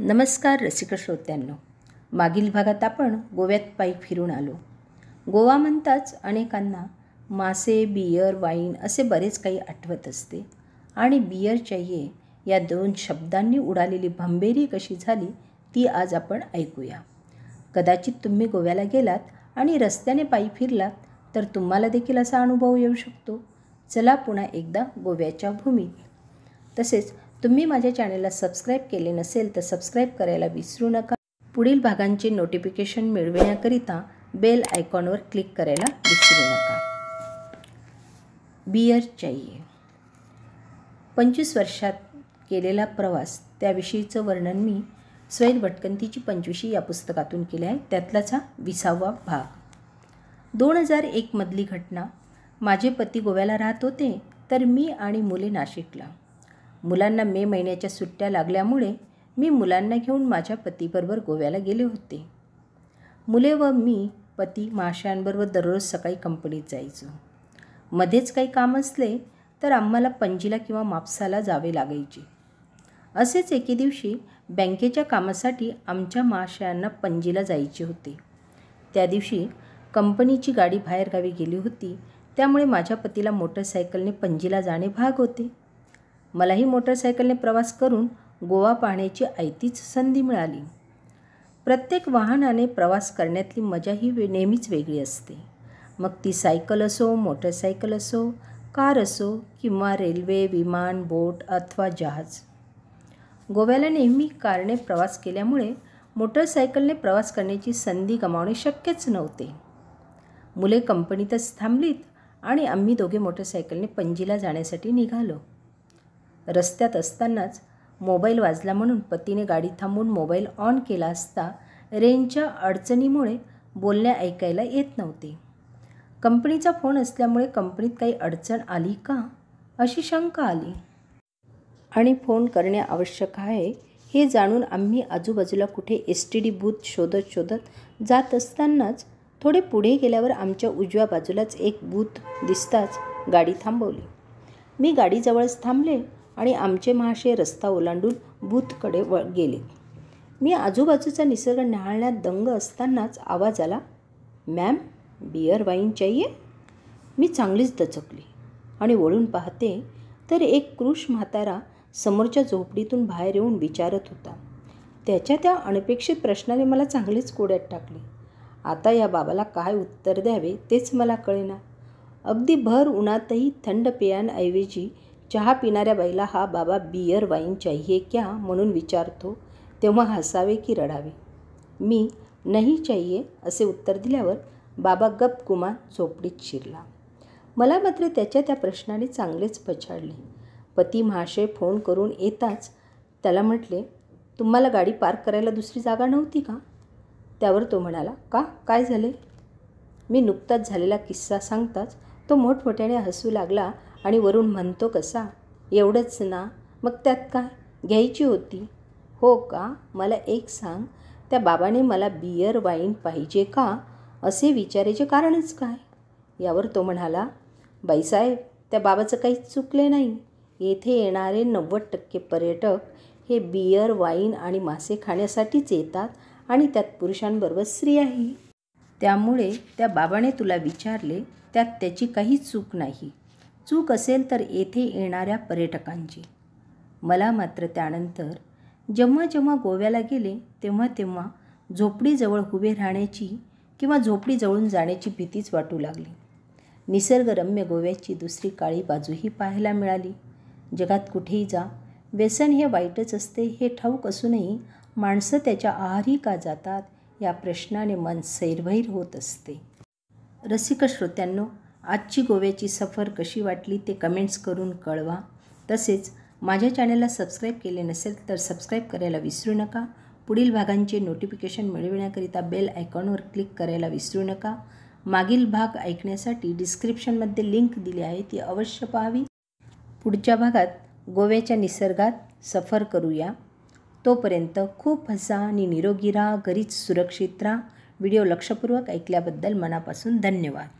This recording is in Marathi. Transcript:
नमस्कार रसिक श्रोत्यांनो मागील भागात आपण गोव्यात पायी फिरून आलो गोवा म्हणताच अनेकांना मासे बियर वाईन असे बरेच काही आठवत असते आणि बियर चाहिये या दोन शब्दांनी उडालेली भंबेरी कशी झाली ती आज आपण ऐकूया कदाचित तुम्ही गोव्याला गेलात आणि रस्त्याने पायी फिरलात तर तुम्हाला देखील असा अनुभव येऊ शकतो चला पुन्हा एकदा गोव्याच्या भूमीत तसेच तुम्ही माझ्या चॅनलला सबस्क्राईब केले नसेल तर सबस्क्राईब करायला विसरू नका पुढील भागांचे नोटिफिकेशन मिळविण्याकरिता बेल आयकॉनवर क्लिक करायला विसरू नका बियर चाहिए पंचवीस वर्षात केलेला प्रवास त्याविषयीचं वर्णन मी स्वैर भटकंतीची पंचवीशी या पुस्तकातून केले आहे त्यातलाच हा विसावा भाग दोन हजार एकमधली घटना माझे पती गोव्याला राहत होते तर मी आणि मुले नाशिकला मुलांना मे महिन्याच्या सुट्ट्या लागल्यामुळे मी मुलांना घेऊन माझ्या पतीबरोबर गोव्याला गेले होते मुले व मी पती माशांबरोबर दररोज सकाळी कंपनीत जायचो मध्येच काही काम असले तर आम्हाला पणजीला किंवा मापसाला जावे लागायचे असेच एके दिवशी बँकेच्या कामासाठी आमच्या माशांना पणजीला जायचे होते त्या दिवशी कंपनीची गाडी बाहेरगावी गेली होती त्यामुळे माझ्या पतीला मोटरसायकलने पणजीला जाणे भाग होते मलाही मोटरसायकलने प्रवास करून गोवा पाहण्याची ऐतीच संधी मिळाली प्रत्येक वाहनाने प्रवास करण्यातली मजा ही वे नेहमीच वेगळी असते मग ती सायकल असो मोटरसायकल असो कार असो किंवा रेल्वे विमान बोट अथवा जहाज गोव्याला नेहमी कारने प्रवास केल्यामुळे मोटरसायकलने प्रवास करण्याची संधी गमावणे शक्यच नव्हते मुले कंपनीतच थांबलीत आणि आम्ही दोघे मोटरसायकलने पणजीला जाण्यासाठी निघालो रस्त्यात असतानाच मोबाईल वाजला म्हणून पतीने गाडी थांबून मोबाईल ऑन केला असता रेंजच्या अडचणीमुळे बोलण्या ऐकायला येत नव्हते कंपनीचा फोन असल्यामुळे कंपनीत काही अडचण आली का अशी शंका आली आणि फोन करणे आवश्यक आहे हे जाणून आम्ही आजूबाजूला कुठे एस टी डी बूथ शोधत शोधत जात असतानाच थोडे पुढे गेल्यावर आमच्या उजव्या बाजूलाच एक बूथ दिसताच गाडी थांबवली मी गाडीजवळच थांबले आणि आमचे महाशय रस्ता ओलांडून भूतकडे व गेले मी आजूबाजूचा निसर्ग न्याहाळण्यात दंग असतानाच आवाज आला मॅम बियर वाईन चाहिये मी चांगलीच दचकली आणि वळून पाहते तर एक कृष म्हातारा समोरच्या झोपडीतून बाहेर येऊन विचारत होता त्याच्या त्या अनपेक्षित प्रश्नाने मला चांगलीच कोड्यात टाकले आता या बाबाला काय उत्तर द्यावे तेच मला कळेना अगदी भर उन्हातही थंड पेयांऐवजी चहा पिणाऱ्या बाईला हा बाबा बियर वाईन चाहिये क्या म्हणून विचारतो तेव्हा हसावे की रडावे मी नाही चाहिये असे उत्तर दिल्यावर बाबा गप कुमार झोपडीत शिरला मला मात्र त्याच्या त्या प्रश्नाने चांगलेच पछाडले पती महाशय फोन करून येताच त्याला म्हटले तुम्हाला गाडी पार्क करायला दुसरी जागा नव्हती का त्यावर तो म्हणाला का काय झाले मी नुकताच झालेला किस्सा सांगताच तो मोठमोठ्याने हसू लागला आणि वरून म्हणतो कसा एवढंच ना मग त्यात काय घ्यायची होती हो का मला एक सांग त्या बाबाने मला बियर वाईन पाहिजे का असे विचारायचे कारणच काय यावर तो म्हणाला बाईसाहेब त्या बाबाचं काहीच चुकले नाही येथे येणारे नव्वद टक्के पर्यटक हे बियर वाईन आणि मासे खाण्यासाठीच येतात आणि त्यात पुरुषांबरोबर स्त्री आहे त्यामुळे त्या बाबाने तुला विचारले त्यात त्याची काही चूक नाही चूक असेल तर येथे येणाऱ्या पर्यटकांची मला मात्र त्यानंतर जेव्हा जेव्हा गोव्याला गेले तेव्हा तेव्हा झोपडीजवळ उभे राहण्याची किंवा झोपडीजवळून जाण्याची भीतीच वाटू लागली निसर्गरम्य गोव्याची दुसरी काळी बाजूही पाहायला मिळाली जगात कुठेही जा व्यसन हे वाईटच असते हे ठाऊक असूनही माणसं त्याच्या आहारी का जातात या प्रश्नाने मन सैरभैर होत असते रसिक श्रोत्यांनो आजची गोव्याची सफर कशी वाटली ते कमेंट्स करून कळवा तसेच माझ्या चॅनलला सबस्क्राईब केले नसेल तर सबस्क्राईब करायला विसरू नका पुढील भागांचे नोटिफिकेशन मिळविण्याकरिता बेल आयकॉनवर क्लिक करायला विसरू नका मागील भाग ऐकण्यासाठी डिस्क्रिप्शनमध्ये लिंक दिली आहे ती अवश्य पाहावी पुढच्या भागात गोव्याच्या निसर्गात सफर करूया तोपर्यंत खूप हसा आणि निरोगी राहा घरीच सुरक्षित राहा व्हिडिओ लक्षपूर्वक ऐकल्याबद्दल मनापासून धन्यवाद